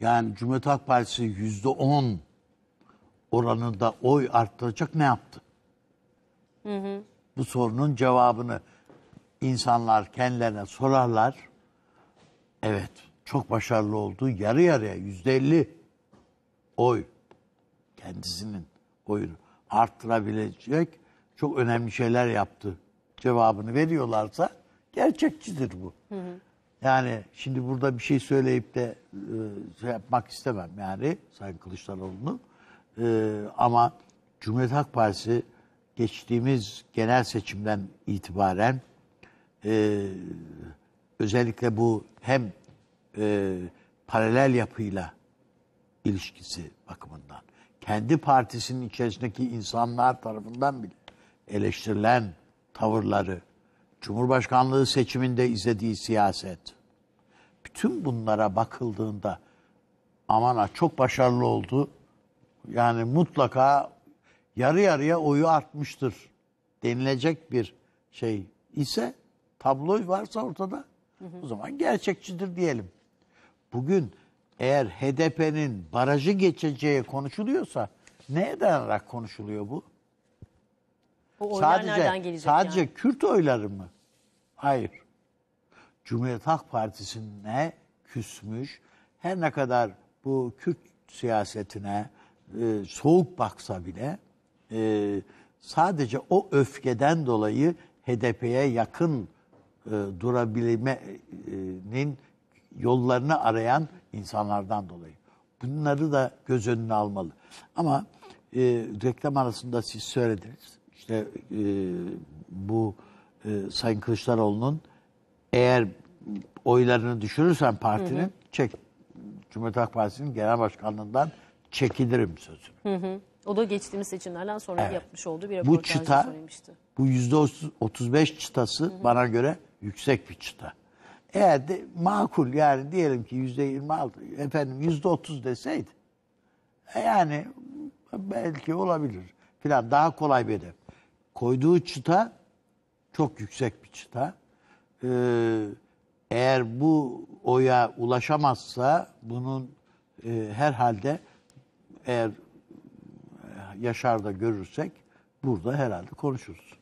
Yani Cumhuriyet Halk Partisi yüzde on oranında oy arttıracak ne yaptı? Hı hı. Bu sorunun cevabını insanlar kendilerine sorarlar. Evet çok başarılı oldu. Yarı yarıya yüzde elli oy kendisinin oyunu arttırabilecek çok önemli şeyler yaptı cevabını veriyorlarsa gerçekçidir bu. Hı hı. Yani şimdi burada bir şey söyleyip de e, şey yapmak istemem yani Sayın Kılıçdaroğlu'nu. E, ama Cumhuriyet Halk Partisi geçtiğimiz genel seçimden itibaren e, özellikle bu hem e, paralel yapıyla ilişkisi bakımından kendi partisinin içerisindeki insanlar tarafından bile eleştirilen tavırları Cumhurbaşkanlığı seçiminde izlediği siyaset. Bütün bunlara bakıldığında aman ha çok başarılı oldu. Yani mutlaka yarı yarıya oyu artmıştır denilecek bir şey ise tablo varsa ortada hı o zaman gerçekçidir diyelim. Bugün eğer HDP'nin barajı geçeceği konuşuluyorsa ne dayanarak konuşuluyor bu? O nereden sadece gelecek sadece yani? Kürt oyları mı? Hayır. Cumhuriyet Halk Partisi'ne küsmüş. Her ne kadar bu Kürt siyasetine e, soğuk baksa bile e, sadece o öfkeden dolayı HDP'ye yakın e, durabilmenin yollarını arayan insanlardan dolayı. Bunları da göz önüne almalı. Ama e, reklam arasında siz söylediniz. İşte e, bu e, Sayın Kılıçdaroğlu'nun eğer oylarını düşürürsen partinin hı hı. çek Cumhuriyet Halk Partisi'nin genel başkanlığından çekilirim sözü. Hı hı. O da geçtiğimiz seçimlerden sonra evet. yapmış olduğu bir röportajda bu çıta, söylemişti. Bu yüzde 35 beş çıtası hı hı. bana göre yüksek bir çıta. Eğer de makul yani diyelim ki yüzde 26 efendim yüzde 30 deseydi e, yani belki olabilir filan daha kolay bir hedef koyduğu çıta çok yüksek bir çıta. Ee, eğer bu oya ulaşamazsa bunun e, herhalde eğer e, Yaşar'da görürsek burada herhalde konuşuruz.